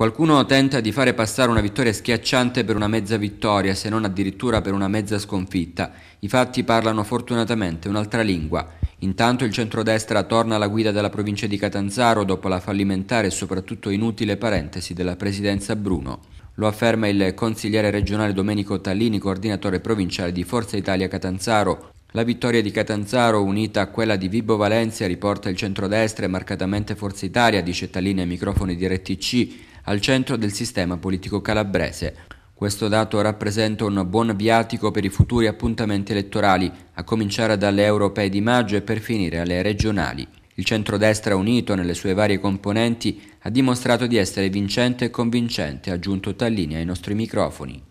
Qualcuno tenta di fare passare una vittoria schiacciante per una mezza vittoria, se non addirittura per una mezza sconfitta. I fatti parlano fortunatamente un'altra lingua. Intanto il centrodestra torna alla guida della provincia di Catanzaro dopo la fallimentare e soprattutto inutile parentesi della presidenza Bruno. Lo afferma il consigliere regionale Domenico Tallini, coordinatore provinciale di Forza Italia Catanzaro, la vittoria di Catanzaro unita a quella di Vibo Valencia riporta il centrodestra e marcatamente Forza Italia, dice Tallini ai microfoni di RTC, al centro del sistema politico calabrese. Questo dato rappresenta un buon viatico per i futuri appuntamenti elettorali, a cominciare dalle europee di maggio e per finire alle regionali. Il centrodestra unito nelle sue varie componenti ha dimostrato di essere vincente e convincente, ha aggiunto Tallini ai nostri microfoni.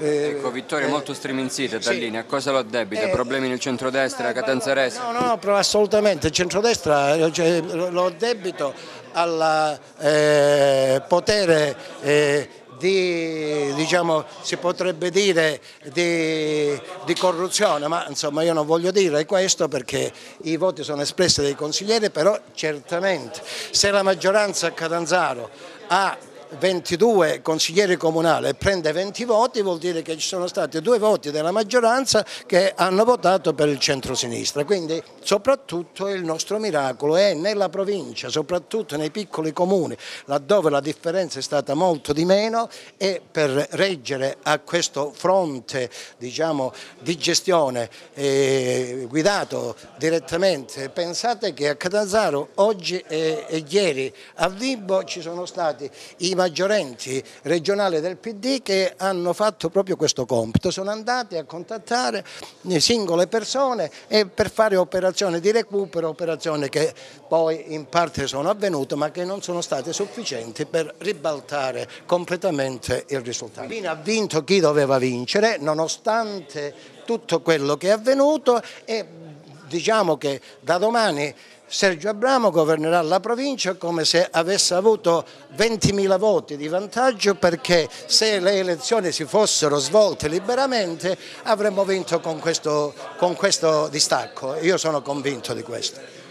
Eh, ecco, vittoria eh, molto striminzita Tallini, sì. a cosa lo addebita? Eh, Problemi nel centrodestra, destra eh, Catanzarese? No, no, no, assolutamente, il centrodestra eh, cioè, lo addebito alla eh, potere eh, di, diciamo, si potrebbe dire di, di, corruzione, ma insomma io non voglio dire questo perché i voti sono espressi dai consiglieri, però certamente se la maggioranza a Catanzaro ha 22 consiglieri comunali e prende 20 voti vuol dire che ci sono stati due voti della maggioranza che hanno votato per il centrosinistra, quindi soprattutto il nostro miracolo è nella provincia, soprattutto nei piccoli comuni laddove la differenza è stata molto di meno e per reggere a questo fronte diciamo, di gestione eh, guidato direttamente, pensate che a Catanzaro oggi e, e ieri a Vibo ci sono stati i maggiorenti regionali del PD che hanno fatto proprio questo compito, sono andati a contattare eh, singole persone per fare operazioni di recupero, operazioni che poi in parte sono avvenute ma che non sono state sufficienti per ribaltare completamente il risultato. Fino ha vinto chi doveva vincere nonostante tutto quello che è avvenuto e diciamo che da domani Sergio Abramo governerà la provincia come se avesse avuto 20.000 voti di vantaggio perché se le elezioni si fossero svolte liberamente avremmo vinto con questo, con questo distacco. Io sono convinto di questo.